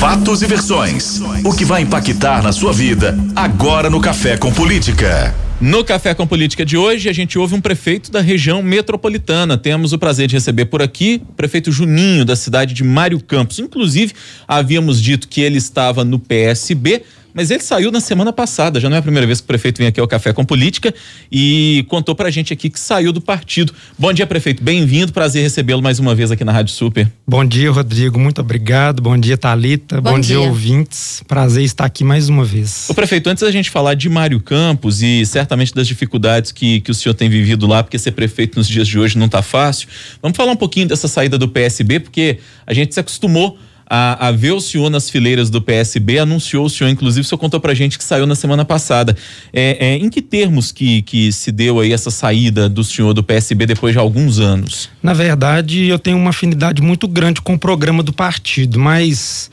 Fatos e versões. O que vai impactar na sua vida agora no Café com Política. No Café com Política de hoje, a gente ouve um prefeito da região metropolitana. Temos o prazer de receber por aqui o prefeito Juninho, da cidade de Mário Campos. Inclusive, havíamos dito que ele estava no PSB, mas ele saiu na semana passada, já não é a primeira vez que o prefeito vem aqui ao Café com Política e contou pra gente aqui que saiu do partido. Bom dia, prefeito, bem-vindo, prazer recebê-lo mais uma vez aqui na Rádio Super. Bom dia, Rodrigo, muito obrigado. Bom dia, Talita. Bom, Bom dia. dia, ouvintes. Prazer estar aqui mais uma vez. O prefeito, antes da gente falar de Mário Campos e certamente das dificuldades que, que o senhor tem vivido lá, porque ser prefeito nos dias de hoje não tá fácil, vamos falar um pouquinho dessa saída do PSB, porque a gente se acostumou a, a ver o senhor nas fileiras do PSB, anunciou o senhor, inclusive o senhor contou pra gente que saiu na semana passada. É, é, em que termos que, que se deu aí essa saída do senhor do PSB depois de alguns anos? Na verdade, eu tenho uma afinidade muito grande com o programa do partido, mas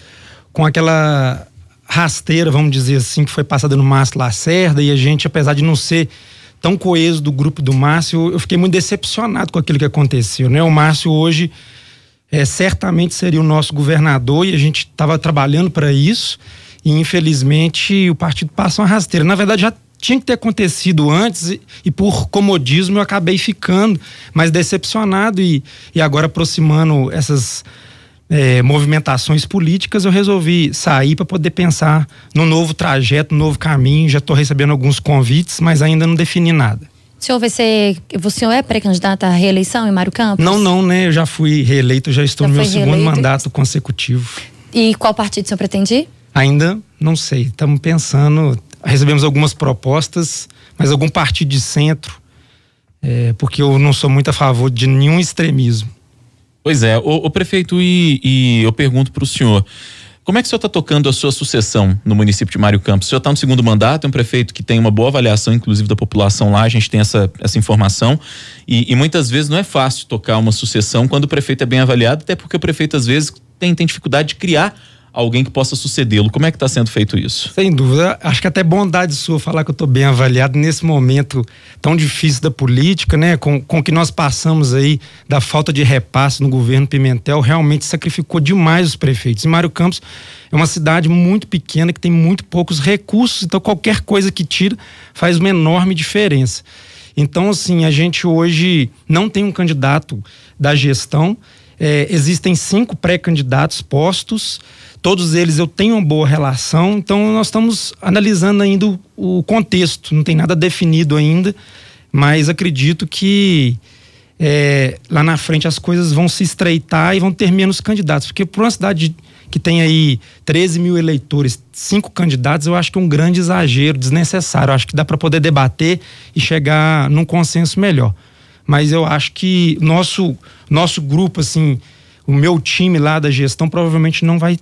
com aquela rasteira, vamos dizer assim, que foi passada no Márcio Lacerda e a gente, apesar de não ser tão coeso do grupo do Márcio, eu fiquei muito decepcionado com aquilo que aconteceu, né? O Márcio hoje é, certamente seria o nosso governador e a gente estava trabalhando para isso. E infelizmente o partido passa uma rasteira. Na verdade, já tinha que ter acontecido antes e, e por comodismo eu acabei ficando mais decepcionado e, e agora aproximando essas é, movimentações políticas, eu resolvi sair para poder pensar no novo trajeto, no novo caminho. Já estou recebendo alguns convites, mas ainda não defini nada. O senhor vai ser. O senhor é pré-candidato à reeleição em Mário Campos? Não, não, né? Eu já fui reeleito, já estou já no meu segundo reeleito. mandato consecutivo. E qual partido o senhor pretende? Ainda não sei. Estamos pensando. Recebemos algumas propostas, mas algum partido de centro, é, porque eu não sou muito a favor de nenhum extremismo. Pois é, o, prefeito, e, e eu pergunto para o senhor. Como é que o senhor está tocando a sua sucessão no município de Mário Campos? O senhor está no segundo mandato, é um prefeito que tem uma boa avaliação, inclusive, da população lá, a gente tem essa, essa informação. E, e muitas vezes não é fácil tocar uma sucessão quando o prefeito é bem avaliado, até porque o prefeito, às vezes, tem, tem dificuldade de criar alguém que possa sucedê-lo. Como é que está sendo feito isso? Sem dúvida. Acho que até é bondade sua falar que eu estou bem avaliado nesse momento tão difícil da política, né? Com, com que nós passamos aí da falta de repasse no governo Pimentel, realmente sacrificou demais os prefeitos. E Mário Campos é uma cidade muito pequena que tem muito poucos recursos, então qualquer coisa que tira faz uma enorme diferença. Então, assim, a gente hoje não tem um candidato da gestão. É, existem cinco pré-candidatos postos todos eles eu tenho uma boa relação, então nós estamos analisando ainda o, o contexto, não tem nada definido ainda, mas acredito que é, lá na frente as coisas vão se estreitar e vão ter menos candidatos, porque para uma cidade que tem aí 13 mil eleitores, cinco candidatos, eu acho que é um grande exagero, desnecessário. Eu acho que dá para poder debater e chegar num consenso melhor. Mas eu acho que nosso nosso grupo, assim, o meu time lá da gestão provavelmente não vai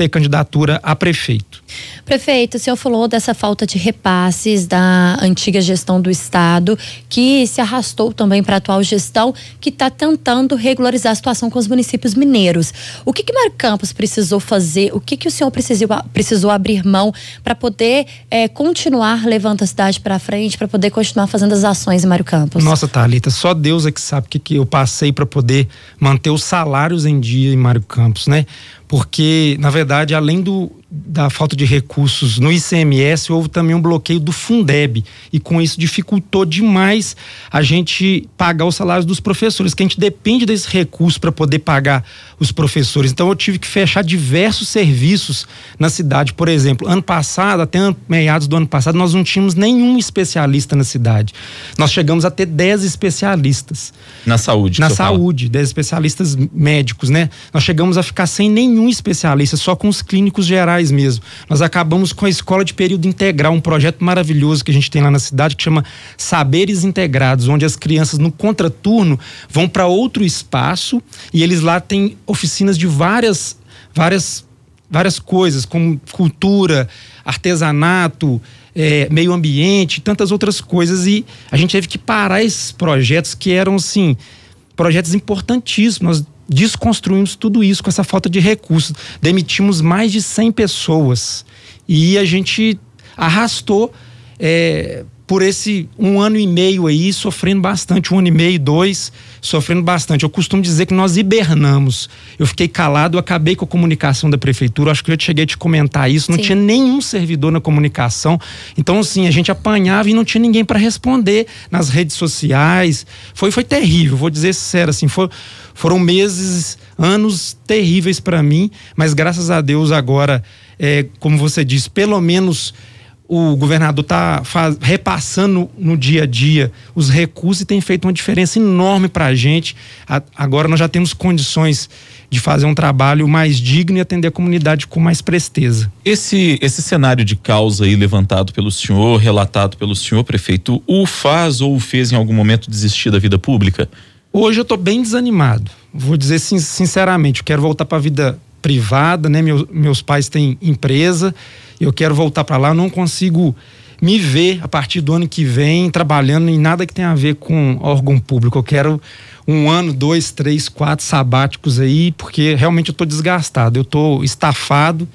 ter candidatura a prefeito. Prefeito, o senhor falou dessa falta de repasses da antiga gestão do Estado, que se arrastou também para a atual gestão, que está tentando regularizar a situação com os municípios mineiros. O que, que Mário Campos precisou fazer? O que, que o senhor precisou, precisou abrir mão para poder é, continuar levando a cidade para frente, para poder continuar fazendo as ações em Mário Campos? Nossa, Thalita, só Deus é que sabe o que, que eu passei para poder manter os salários em dia em Mário Campos, né? porque, na verdade, além do da falta de recursos no ICMS, houve também um bloqueio do Fundeb. E com isso dificultou demais a gente pagar os salários dos professores, que a gente depende desse recurso para poder pagar os professores. Então eu tive que fechar diversos serviços na cidade. Por exemplo, ano passado, até meados do ano passado, nós não tínhamos nenhum especialista na cidade. Nós chegamos a ter 10 especialistas. Na saúde. Na saúde, 10 especialistas médicos, né? Nós chegamos a ficar sem nenhum especialista, só com os clínicos gerais faz mesmo. Nós acabamos com a escola de período integral, um projeto maravilhoso que a gente tem lá na cidade que chama Saberes Integrados, onde as crianças no contraturno vão para outro espaço e eles lá têm oficinas de várias várias várias coisas, como cultura, artesanato, é, meio ambiente, tantas outras coisas. E a gente teve que parar esses projetos que eram, assim, projetos importantíssimos. Nós desconstruímos tudo isso com essa falta de recursos. Demitimos mais de 100 pessoas e a gente arrastou é, por esse um ano e meio aí, sofrendo bastante, um ano e meio, dois, sofrendo bastante. Eu costumo dizer que nós hibernamos. Eu fiquei calado, acabei com a comunicação da prefeitura, acho que eu cheguei a te comentar isso, não Sim. tinha nenhum servidor na comunicação. Então, assim, a gente apanhava e não tinha ninguém para responder nas redes sociais. Foi, foi terrível, vou dizer sério, assim, foi, foram meses, anos terríveis para mim, mas graças a Deus agora, é, como você disse, pelo menos o governador está repassando no dia a dia os recursos e tem feito uma diferença enorme para a gente. Agora nós já temos condições de fazer um trabalho mais digno e atender a comunidade com mais presteza. Esse, esse cenário de causa aí levantado pelo senhor, relatado pelo senhor prefeito, o faz ou o fez em algum momento desistir da vida pública? Hoje eu estou bem desanimado. Vou dizer sinceramente, eu quero voltar para a vida privada, né? Meu, meus pais têm empresa, eu quero voltar para lá, não consigo me ver a partir do ano que vem trabalhando em nada que tenha a ver com órgão público. Eu quero um ano, dois, três, quatro sabáticos aí, porque realmente eu estou desgastado, eu estou estafado,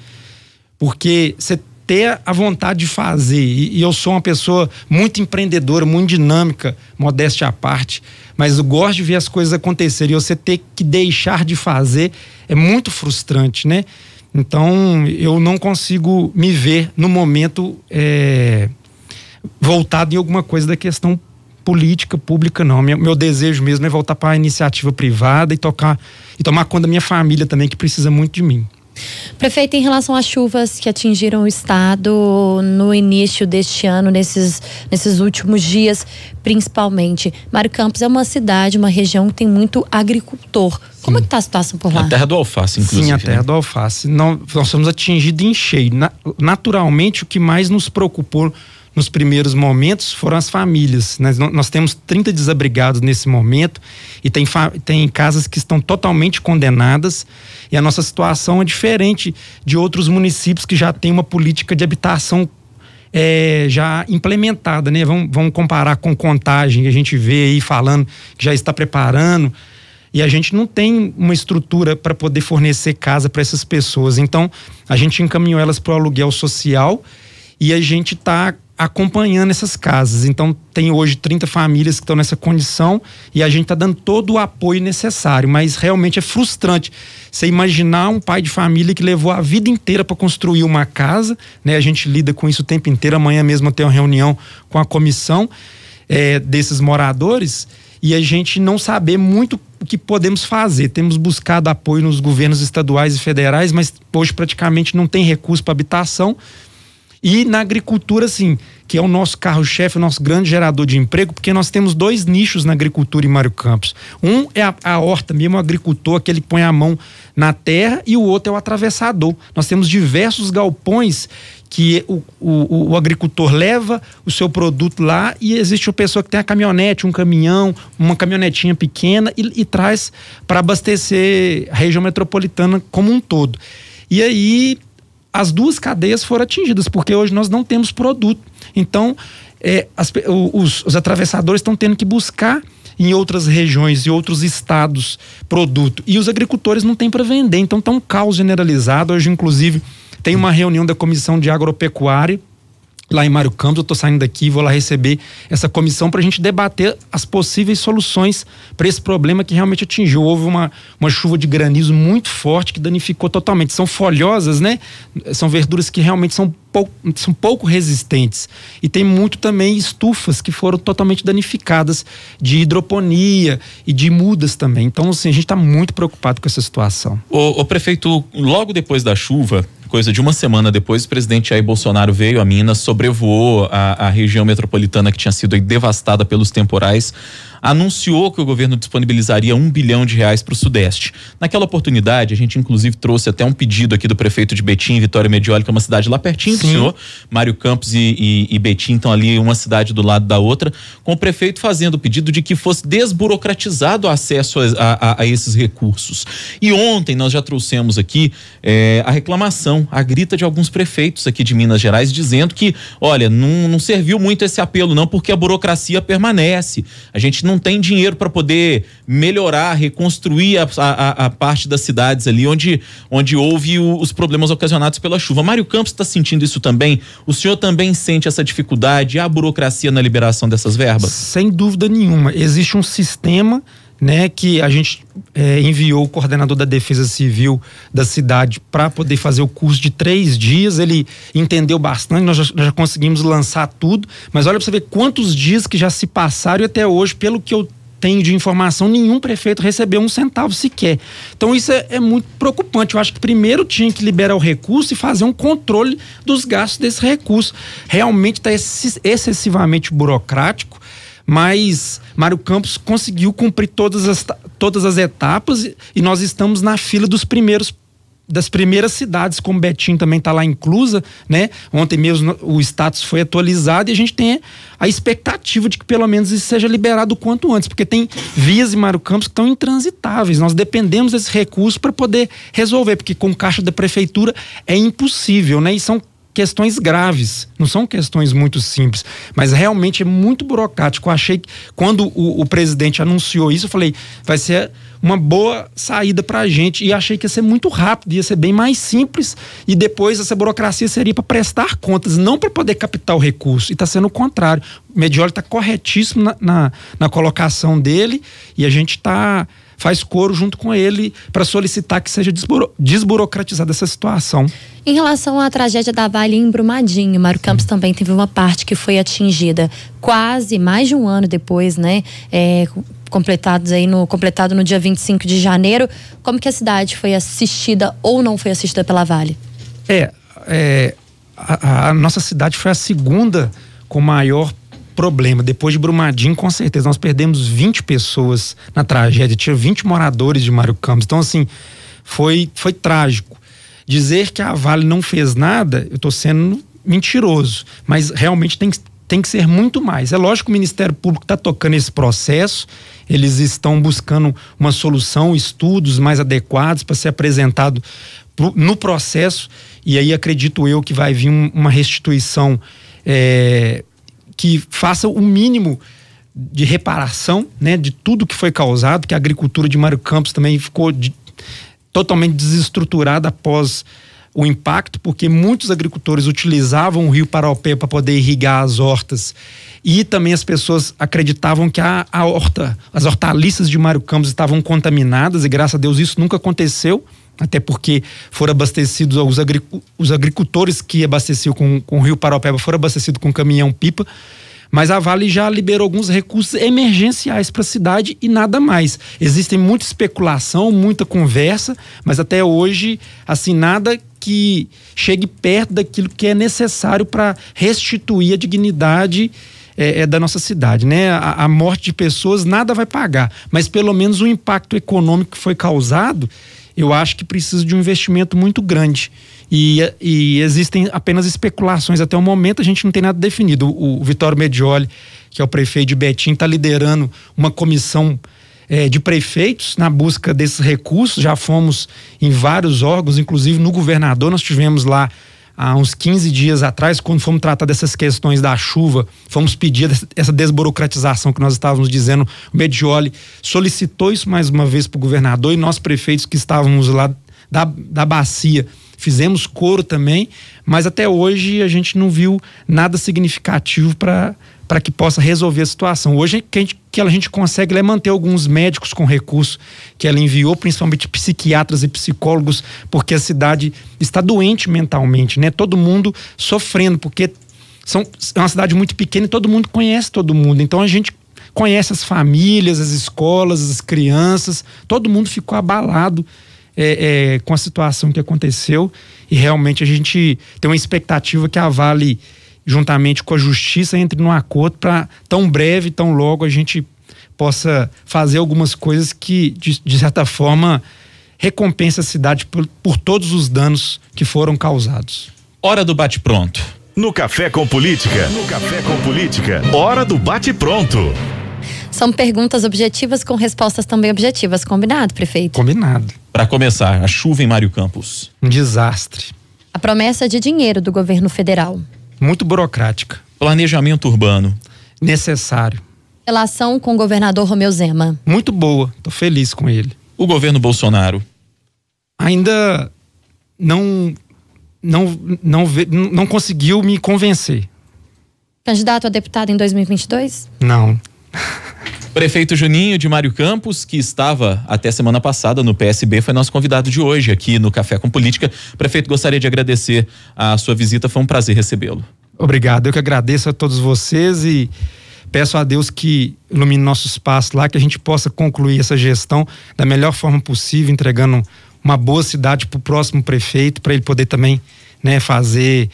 porque você ter a vontade de fazer. E, e, eu sou uma pessoa muito empreendedora, muito dinâmica, modéstia à parte, mas eu gosto de ver as coisas acontecerem. E você ter que deixar de fazer é muito frustrante, né? Então eu não consigo me ver no momento é, voltado em alguma coisa da questão política pública, não. Meu, meu desejo mesmo é voltar para a iniciativa privada e tocar e tomar conta da minha família também, que precisa muito de mim. Prefeito, em relação às chuvas que atingiram o estado no início deste ano, nesses, nesses últimos dias, principalmente, Mário Campos é uma cidade, uma região que tem muito agricultor. Sim. Como é que está a situação por lá? A terra do alface, inclusive. Sim, a né? terra né? do alface. Não, nós somos atingidos em cheio. naturalmente, o que mais nos preocupou nos primeiros momentos foram as famílias. Nós, nós temos 30 desabrigados nesse momento e tem, tem casas que estão totalmente condenadas e a nossa situação é diferente de outros municípios que já têm uma política de habitação é, já implementada, né? Vamos, vamos comparar com contagem que a gente vê aí falando que já está preparando e a gente não tem uma estrutura para poder fornecer casa para essas pessoas. Então, a gente encaminhou elas para o aluguel social e a gente está acompanhando essas casas. Então, tem hoje 30 famílias que estão nessa condição e a gente está dando todo o apoio necessário, mas realmente é frustrante você imaginar um pai de família que levou a vida inteira para construir uma casa, né? A gente lida com isso o tempo inteiro. Amanhã mesmo tem uma reunião com a comissão é, desses moradores e a gente não saber muito o que podemos fazer. Temos buscado apoio nos governos estaduais e federais, mas hoje praticamente não tem recurso para habitação. E na agricultura, sim, que é o nosso carro-chefe, o nosso grande gerador de emprego, porque nós temos dois nichos na agricultura em Mário Campos. Um é a, a horta mesmo, o agricultor, aquele que põe a mão na terra, e o outro é o atravessador. Nós temos diversos galpões que o, o, o, agricultor leva o seu produto lá e existe uma pessoa que tem a caminhonete, um caminhão, uma caminhonetinha pequena e, e traz para abastecer a região metropolitana como um todo. E aí as duas cadeias foram atingidas, porque hoje nós não temos produto. Então, é, as, os, os atravessadores estão tendo que buscar em outras regiões e outros estados produto. E os agricultores não têm para vender. Então, está um caos generalizado. Hoje, inclusive, tem uma reunião da Comissão de Agropecuária lá em Mário Campos, eu estou saindo daqui, vou lá receber essa comissão para a gente debater as possíveis soluções para esse problema que realmente atingiu. Houve uma, uma chuva de granizo muito forte que danificou totalmente. São folhosas, né? São verduras que realmente são pouco, são pouco resistentes. E tem muito também estufas que foram totalmente danificadas de hidroponia e de mudas também. Então, assim, a gente está muito preocupado com essa situação. O, o prefeito, logo depois da chuva, coisa de uma semana depois, o presidente Jair Bolsonaro veio a Minas, sobrevoou a, a região metropolitana que tinha sido devastada pelos temporais anunciou que o governo disponibilizaria um bilhão de reais para o Sudeste. Naquela oportunidade, a gente inclusive trouxe até um pedido aqui do prefeito de Betim, Vitória Medioli, que é uma cidade lá pertinho, Sim. senhor Mário Campos e, e, e Betim estão ali, uma cidade do lado da outra, com o prefeito fazendo o pedido de que fosse desburocratizado o acesso a, a, a esses recursos. E ontem nós já trouxemos aqui é, a reclamação, a grita de alguns prefeitos aqui de Minas Gerais, dizendo que, olha, não, não serviu muito esse apelo, não, porque a burocracia permanece. A gente não tem dinheiro para poder melhorar, reconstruir a, a, a, parte das cidades ali onde, onde houve o, os problemas ocasionados pela chuva. Mário Campos está sentindo isso também? O senhor também sente essa dificuldade, a burocracia na liberação dessas verbas? Sem dúvida nenhuma. Existe um sistema né, que a gente é, enviou o coordenador da Defesa Civil da cidade para poder fazer o curso de três dias. Ele entendeu bastante, nós já, já conseguimos lançar tudo. Mas olha para você ver quantos dias que já se passaram e até hoje, pelo que eu tenho de informação, nenhum prefeito recebeu um centavo sequer. Então isso é, é, muito preocupante. Eu acho que primeiro tinha que liberar o recurso e fazer um controle dos gastos desse recurso. Realmente está excessivamente burocrático mas Mário Campos conseguiu cumprir todas as, todas as etapas e nós estamos na fila dos primeiros das primeiras cidades, como Betim também está lá inclusa, né? Ontem mesmo o status foi atualizado e a gente tem a expectativa de que pelo menos isso seja liberado o quanto antes, porque tem vias e Mário Campos que estão intransitáveis. Nós dependemos desses recursos para poder resolver, porque com caixa da prefeitura é impossível, né? E são questões graves, não são questões muito simples, mas realmente é muito burocrático. Eu achei que quando o, o presidente anunciou isso, eu falei, vai ser uma boa saída para a gente. E achei que ia ser muito rápido, ia ser bem mais simples. E depois essa burocracia seria para prestar contas, não para poder captar o recurso. E está sendo o contrário. O Medioli está corretíssimo na, na, na, colocação dele e a gente está faz coro junto com ele para solicitar que seja desburo, desburocratizada essa situação. Em relação à tragédia da Vale em Brumadinho, Mário Campos também teve uma parte que foi atingida quase mais de um ano depois, né? É, completados aí no completado no dia 25 de janeiro. Como que a cidade foi assistida ou não foi assistida pela Vale? É, é a, a nossa cidade foi a segunda com maior problema. Depois de Brumadinho, com certeza, nós perdemos 20 pessoas na tragédia. Tinha 20 moradores de Mário Campos. Então, assim, foi, foi trágico. Dizer que a Vale não fez nada, eu estou sendo mentiroso. Mas realmente tem que tem que ser muito mais. É lógico que o Ministério Público está tocando esse processo, eles estão buscando uma solução, estudos mais adequados para ser apresentado no processo, e aí acredito eu que vai vir uma restituição é, que faça o mínimo de reparação, né, de tudo que foi causado, que a agricultura de Mário Campos também ficou de, totalmente desestruturada após o impacto, porque muitos agricultores utilizavam o rio Paraopé para poder irrigar as hortas e também as pessoas acreditavam que a, a horta, as hortaliças de Mário Campos estavam contaminadas e graças a Deus isso nunca aconteceu até porque foram abastecidos os, agric... os agricultores que abasteciam com, com o Rio Paropeba foram abastecidos com caminhão-pipa. Mas a Vale já liberou alguns recursos emergenciais para a cidade e nada mais. Existem muita especulação, muita conversa, mas até hoje, assim, nada que chegue perto daquilo que é necessário para restituir a dignidade é, é, da nossa cidade, né? A, a morte de pessoas nada vai pagar, mas pelo menos o impacto econômico que foi causado eu acho que precisa de um investimento muito grande. E, e existem apenas especulações. Até o momento a gente não tem nada definido. O, o Vitório Medioli, que é o prefeito de Betim, está liderando uma comissão é, de prefeitos na busca desses recursos. Já fomos em vários órgãos, inclusive no governador, nós tivemos lá há uns 15 dias atrás, quando fomos tratar dessas questões da chuva, fomos pedir essa desburocratização que nós estávamos dizendo. O Medioli solicitou isso mais uma vez para o governador e nós prefeitos que estávamos lá da, da bacia fizemos coro também, mas até hoje a gente não viu nada significativo para para que possa resolver a situação. Hoje que a gente, que a gente consegue é manter alguns médicos com recurso que ela enviou, principalmente psiquiatras e psicólogos, porque a cidade está doente mentalmente, né? Todo mundo sofrendo, porque são, é uma cidade muito pequena e todo mundo conhece todo mundo. Então a gente conhece as famílias, as escolas, as crianças, todo mundo ficou abalado é, é, com a situação que aconteceu e realmente a gente tem uma expectativa que a Vale juntamente com a justiça, entre num acordo para tão breve, tão logo a gente possa fazer algumas coisas que, de, de certa forma, recompensa a cidade por, por todos os danos que foram causados. Hora do bate-pronto. No Café com Política. No Café com Política. Hora do bate-pronto. São perguntas objetivas com respostas também objetivas. Combinado, prefeito? Combinado. Para começar, a chuva em Mário Campos. Um desastre. A promessa de dinheiro do governo federal. Muito burocrática. Planejamento urbano. Necessário. Relação com o governador Romeu Zema. Muito boa, tô feliz com ele. O governo Bolsonaro. Ainda não não não não conseguiu me convencer. Candidato a deputado em 2022? Não. Prefeito Juninho de Mário Campos, que estava até semana passada no PSB, foi nosso convidado de hoje aqui no Café com Política. Prefeito, gostaria de agradecer a sua visita, foi um prazer recebê-lo. Obrigado, eu que agradeço a todos vocês e peço a Deus que ilumine nossos passos lá, que a gente possa concluir essa gestão da melhor forma possível, entregando uma boa cidade para o próximo prefeito, para ele poder também né, fazer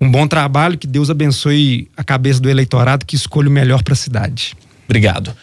um bom trabalho, que Deus abençoe a cabeça do eleitorado que escolhe o melhor para a cidade. Obrigado.